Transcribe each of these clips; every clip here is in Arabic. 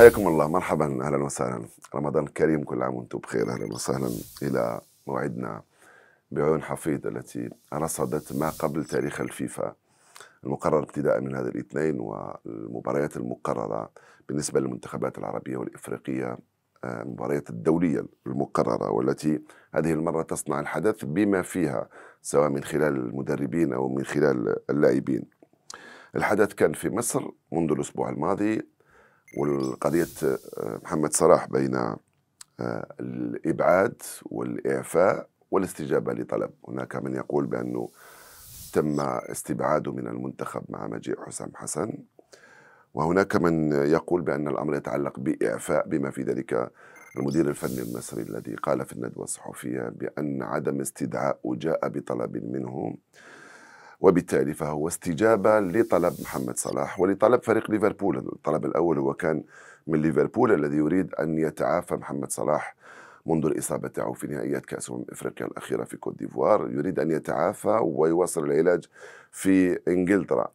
حياكم الله مرحبا اهلا وسهلا رمضان كريم كل عام وانتم بخير اهلا وسهلا الى موعدنا بعيون حفيظ التي رصدت ما قبل تاريخ الفيفا المقرر ابتداء من هذا الاثنين والمباريات المقررة بالنسبة للمنتخبات العربية والإفريقية آه، المباريات الدولية المقررة والتي هذه المرة تصنع الحدث بما فيها سواء من خلال المدربين أو من خلال اللاعبين الحدث كان في مصر منذ الأسبوع الماضي والقضية آه، محمد صلاح بين آه، الإبعاد والإعفاء والاستجابة لطلب هناك من يقول بأنه تم استبعاده من المنتخب مع مجيء حسام حسن وهناك من يقول بأن الأمر يتعلق بإعفاء بما في ذلك المدير الفني المصري الذي قال في الندوة الصحفية بأن عدم استدعاء جاء بطلب منه وبالتالي فهو استجابة لطلب محمد صلاح ولطلب فريق ليفربول الطلب الأول هو كان من ليفربول الذي يريد أن يتعافى محمد صلاح منذ الإصابة تاعه في نهائيات كأس أمم إفريقيا الأخيرة في كوت ديفوار يريد أن يتعافى ويواصل العلاج في إنجلترا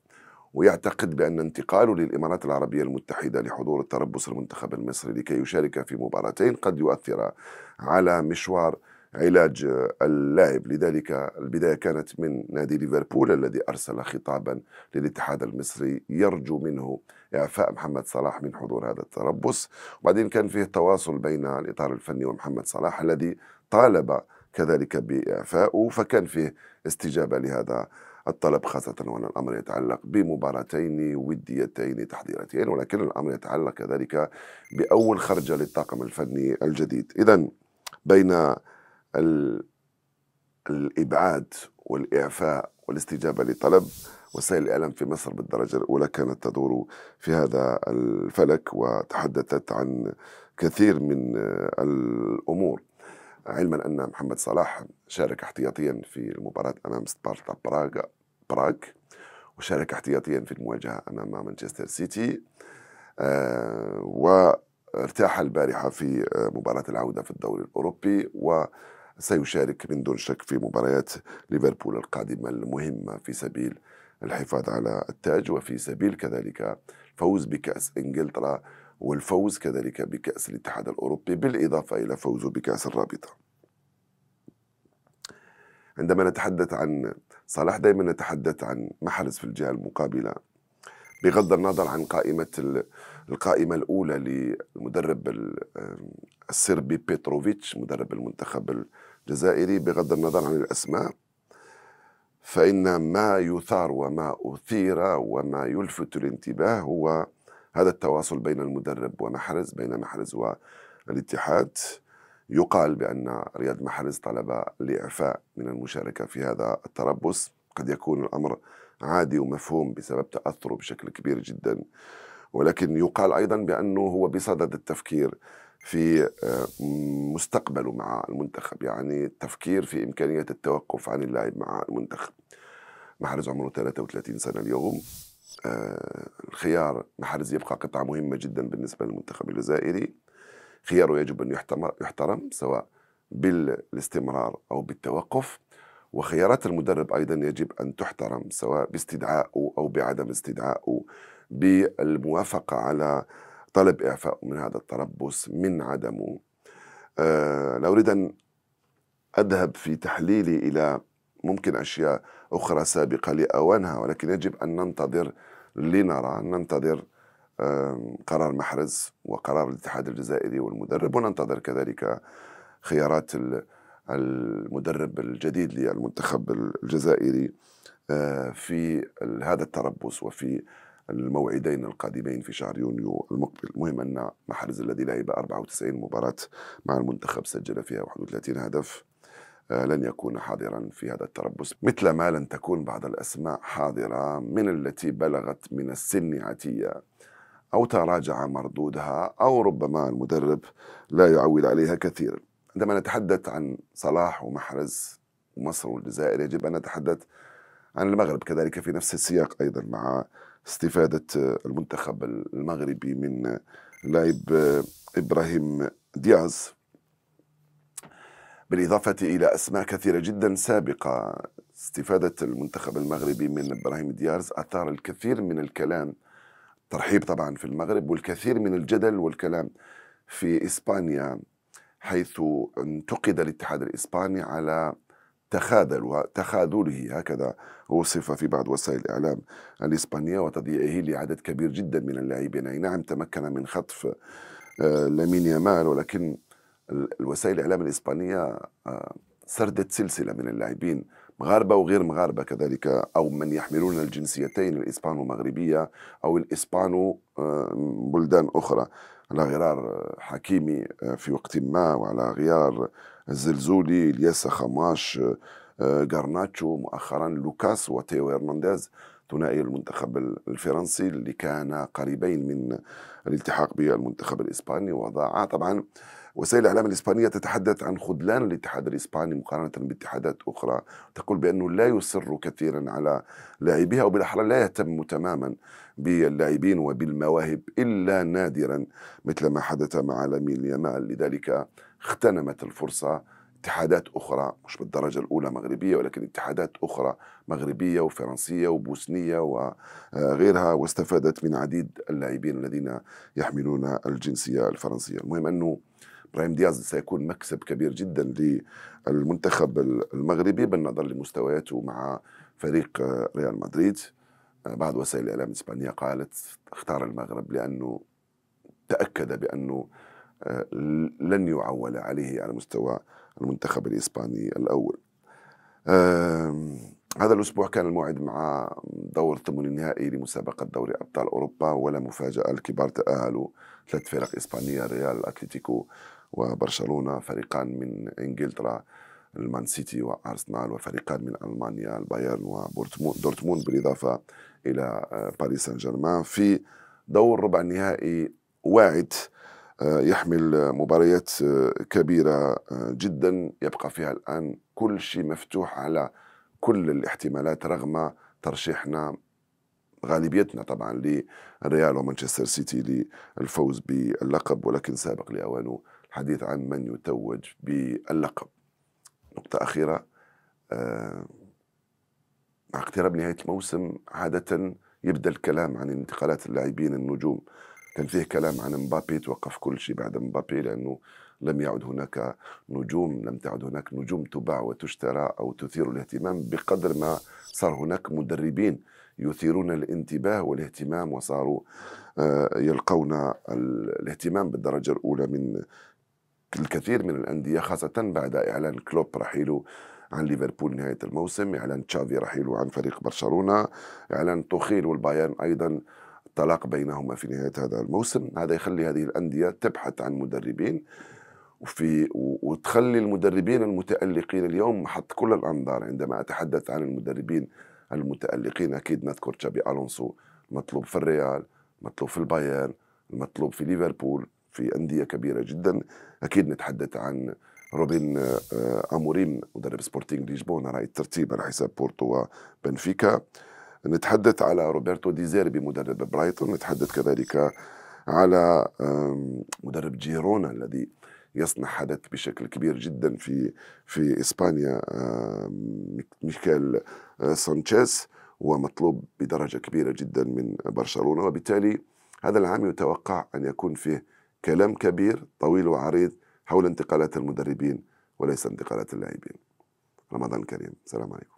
ويعتقد بأن انتقاله للإمارات العربية المتحدة لحضور التربص المنتخب المصري لكي يشارك في مباراتين قد يؤثر على مشوار علاج اللاعب لذلك البداية كانت من نادي ليفربول الذي أرسل خطابا للاتحاد المصري يرجو منه إعفاء محمد صلاح من حضور هذا التربص وبعدين كان فيه تواصل بين الإطار الفني ومحمد صلاح الذي طالب كذلك بإعفائه فكان فيه استجابة لهذا الطلب خاصة وأن الأمر يتعلق بمباراتين وديتين تحضيرتين ولكن الأمر يتعلق كذلك بأول خرجة للطاقم الفني الجديد إذا بين الابعاد والاعفاء والاستجابه لطلب وسائل الاعلام في مصر بالدرجه الاولى كانت تدور في هذا الفلك وتحدثت عن كثير من الامور علما ان محمد صلاح شارك احتياطيا في المباراه امام سبارتا براغ براغ وشارك احتياطيا في المواجهه امام مانشستر سيتي آه، وارتاح البارحه في مباراه العوده في الدوري الاوروبي و سيشارك من دون شك في مباريات ليفربول القادمة المهمة في سبيل الحفاظ على التاج وفي سبيل كذلك الفوز بكأس إنجلترا والفوز كذلك بكأس الاتحاد الأوروبي بالإضافة إلى فوزه بكأس الرابطة عندما نتحدث عن صلاح دائما نتحدث عن محرز في الجهة المقابلة بغض النظر عن قائمة القائمة الأولى للمدرب السربي بيتروفيتش مدرب المنتخب جزائري بغض النظر عن الأسماء فإن ما يثار وما أثير وما يلفت الانتباه هو هذا التواصل بين المدرب ومحرز بين محرز والاتحاد يقال بأن رياض محرز طلب الإعفاء من المشاركة في هذا التربص قد يكون الأمر عادي ومفهوم بسبب تأثره بشكل كبير جدا ولكن يقال أيضا بأنه هو بصدد التفكير في آه، مستقبله مع المنتخب يعني التفكير في إمكانية التوقف عن اللعب مع المنتخب محرز عمره 33 سنة اليوم آه، الخيار محرز يبقى قطعة مهمة جدا بالنسبة للمنتخب الجزائري خياره يجب أن يحترم سواء بالاستمرار أو بالتوقف وخيارات المدرب أيضا يجب أن تحترم سواء باستدعائه أو بعدم استدعائه بالموافقة على طلب إعفائه من هذا التربص من عدمه آه، لا أريد أن أذهب في تحليلي إلى ممكن أشياء أخرى سابقة لأوانها ولكن يجب أن ننتظر لنرى ننتظر قرار محرز وقرار الاتحاد الجزائري والمدرب وننتظر كذلك خيارات المدرب الجديد للمنتخب الجزائري آه، في هذا التربص وفي الموعدين القادمين في شهر يونيو المقبل المهم أن محرز الذي لعب 94 مباراة مع المنتخب سجل فيها 31 هدف آه، لن يكون حاضرا في هذا التربص مثل ما لن تكون بعض الأسماء حاضرة من التي بلغت من السن عتية أو تراجع مردودها أو ربما المدرب لا يعول عليها كثيرا عندما نتحدث عن صلاح ومحرز ومصر والجزائر يجب أن نتحدث عن المغرب كذلك في نفس السياق أيضا مع استفادة المنتخب المغربي من لاعب إبراهيم دياز بالإضافة إلى أسماء كثيرة جدا سابقة استفادة المنتخب المغربي من إبراهيم دياز أثار الكثير من الكلام ترحيب طبعا في المغرب والكثير من الجدل والكلام في إسبانيا حيث انتقد الاتحاد الإسباني على تخاذل وتخاذله هكذا وصف في بعض وسائل الإعلام الإسبانية وتضييعه لعدد كبير جدا من اللاعبين أي نعم تمكن من خطف آه، لامين يامال ولكن الوسائل الإعلام الإسبانية آه، سردت سلسلة من اللاعبين مغاربة وغير مغاربة كذلك أو من يحملون الجنسيتين الإسبانو مغربية أو الإسبانو آه، بلدان أخرى على غرار حكيمي آه، في وقت ما وعلى غيار الزلزولي الياس خماش آه، غارناتشو مؤخرا لوكاس وتيو هرنانديز ثنائي المنتخب الفرنسي اللي كان قريبين من الالتحاق بالمنتخب الاسباني وضاع طبعا وسائل الإعلام الإسبانية تتحدث عن خذلان الاتحاد الإسباني مقارنة باتحادات أخرى تقول بأنه لا يصر كثيرا على لاعبيها وبالأحرى لا يهتم تماما باللاعبين وبالمواهب إلا نادرا مثل ما حدث مع لامين يامال لذلك اغتنمت الفرصة اتحادات أخرى مش بالدرجة الأولى مغربية ولكن اتحادات أخرى مغربية وفرنسية وبوسنية وغيرها واستفادت من عديد اللاعبين الذين يحملون الجنسية الفرنسية المهم أنه ابراهيم دياز سيكون مكسب كبير جدا للمنتخب المغربي بالنظر لمستوياته مع فريق آه، ريال مدريد آه، بعض وسائل الاعلام الاسبانيه قالت اختار المغرب لانه تاكد بانه آه، لن يعول عليه على مستوى المنتخب الاسباني الاول هذا الاسبوع كان الموعد مع دور الثمن النهائي لمسابقه دوري ابطال اوروبا ولا مفاجاه الكبار تاهلوا ثلاث فرق اسبانيه ريال اتلتيكو وبرشلونه فريقان من انجلترا المان سيتي وارسنال وفريقان من المانيا البايرن ودورتموند بالاضافه الى آه، باريس سان جيرمان في دور ربع النهائي واعد آه، يحمل مباريات آه، كبيره جدا يبقى فيها الان كل شيء مفتوح على كل الاحتمالات رغم ترشيحنا غالبيتنا طبعا للريال ومانشستر سيتي للفوز باللقب ولكن سابق لاوانه حديث عن من يتوج باللقب نقطة أخيرة آه، مع اقتراب نهاية الموسم عادة يبدأ الكلام عن انتقالات اللاعبين النجوم كان فيه كلام عن مبابي توقف كل شيء بعد مبابي لأنه لم يعد هناك نجوم لم تعد هناك نجوم تباع وتشترى أو تثير الاهتمام بقدر ما صار هناك مدربين يثيرون الانتباه والاهتمام وصاروا آه، يلقون الاهتمام بالدرجة الأولى من الكثير من الأندية خاصة بعد إعلان كلوب رحيله عن ليفربول نهاية الموسم إعلان تشافي رحيله عن فريق برشلونة إعلان توخيل والبايرن أيضا طلاق بينهما في نهاية هذا الموسم هذا يخلي هذه الأندية تبحث عن مدربين وفي وتخلي المدربين المتألقين اليوم محط كل الأنظار عندما أتحدث عن المدربين المتألقين أكيد نذكر تشابي ألونسو المطلوب في الريال المطلوب في البايرن المطلوب في ليفربول في أندية كبيرة جدا أكيد نتحدث عن روبين آه، أموريم مدرب سبورتينغ لشبونة راي الترتيب على حساب بورتو وبنفيكا نتحدث على روبرتو ديزيربي مدرب برايتون نتحدث كذلك على مدرب جيرونا الذي يصنع حدث بشكل كبير جدا في في اسبانيا ميكال آه، سانشيز ومطلوب بدرجه كبيره جدا من برشلونه وبالتالي هذا العام يتوقع ان يكون فيه كلام كبير طويل وعريض حول انتقالات المدربين وليس انتقالات اللاعبين رمضان كريم السلام عليكم